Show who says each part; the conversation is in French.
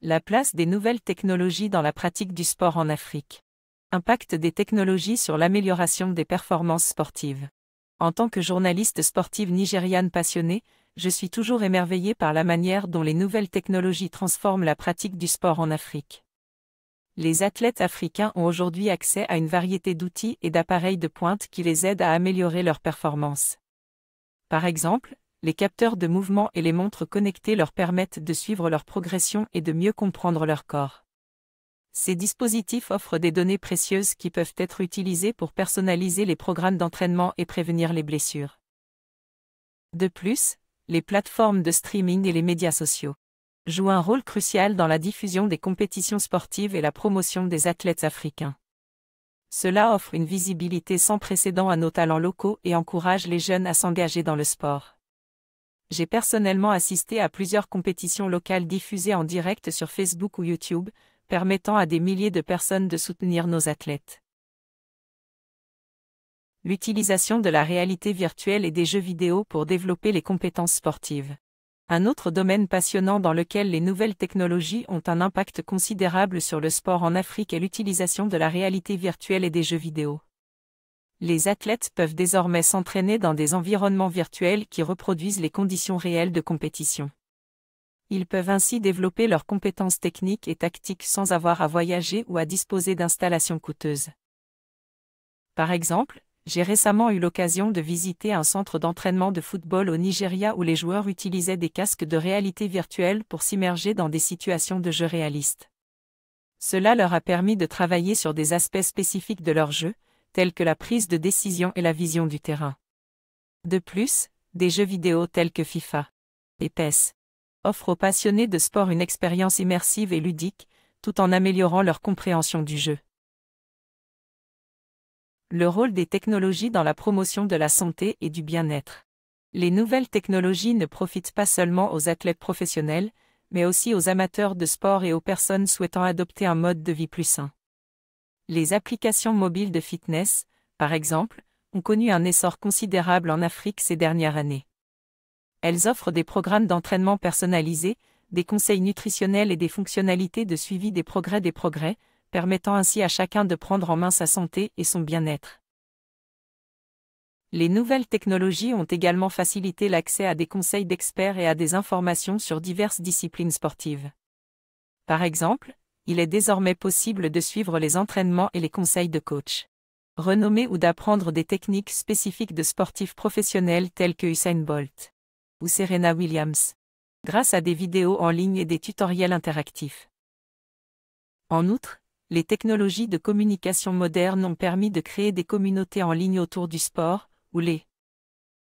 Speaker 1: La place des nouvelles technologies dans la pratique du sport en Afrique. Impact des technologies sur l'amélioration des performances sportives. En tant que journaliste sportive nigériane passionnée, je suis toujours émerveillée par la manière dont les nouvelles technologies transforment la pratique du sport en Afrique. Les athlètes africains ont aujourd'hui accès à une variété d'outils et d'appareils de pointe qui les aident à améliorer leurs performances. Par exemple, les capteurs de mouvement et les montres connectées leur permettent de suivre leur progression et de mieux comprendre leur corps. Ces dispositifs offrent des données précieuses qui peuvent être utilisées pour personnaliser les programmes d'entraînement et prévenir les blessures. De plus, les plateformes de streaming et les médias sociaux jouent un rôle crucial dans la diffusion des compétitions sportives et la promotion des athlètes africains. Cela offre une visibilité sans précédent à nos talents locaux et encourage les jeunes à s'engager dans le sport. J'ai personnellement assisté à plusieurs compétitions locales diffusées en direct sur Facebook ou YouTube, permettant à des milliers de personnes de soutenir nos athlètes. L'utilisation de la réalité virtuelle et des jeux vidéo pour développer les compétences sportives. Un autre domaine passionnant dans lequel les nouvelles technologies ont un impact considérable sur le sport en Afrique est l'utilisation de la réalité virtuelle et des jeux vidéo les athlètes peuvent désormais s'entraîner dans des environnements virtuels qui reproduisent les conditions réelles de compétition. Ils peuvent ainsi développer leurs compétences techniques et tactiques sans avoir à voyager ou à disposer d'installations coûteuses. Par exemple, j'ai récemment eu l'occasion de visiter un centre d'entraînement de football au Nigeria où les joueurs utilisaient des casques de réalité virtuelle pour s'immerger dans des situations de jeu réalistes. Cela leur a permis de travailler sur des aspects spécifiques de leur jeu, tels que la prise de décision et la vision du terrain. De plus, des jeux vidéo tels que FIFA et PES offrent aux passionnés de sport une expérience immersive et ludique, tout en améliorant leur compréhension du jeu. Le rôle des technologies dans la promotion de la santé et du bien-être. Les nouvelles technologies ne profitent pas seulement aux athlètes professionnels, mais aussi aux amateurs de sport et aux personnes souhaitant adopter un mode de vie plus sain. Les applications mobiles de fitness, par exemple, ont connu un essor considérable en Afrique ces dernières années. Elles offrent des programmes d'entraînement personnalisés, des conseils nutritionnels et des fonctionnalités de suivi des progrès des progrès, permettant ainsi à chacun de prendre en main sa santé et son bien-être. Les nouvelles technologies ont également facilité l'accès à des conseils d'experts et à des informations sur diverses disciplines sportives. Par exemple, il est désormais possible de suivre les entraînements et les conseils de coach. Renommés ou d'apprendre des techniques spécifiques de sportifs professionnels tels que Usain Bolt ou Serena Williams, grâce à des vidéos en ligne et des tutoriels interactifs. En outre, les technologies de communication modernes ont permis de créer des communautés en ligne autour du sport, ou les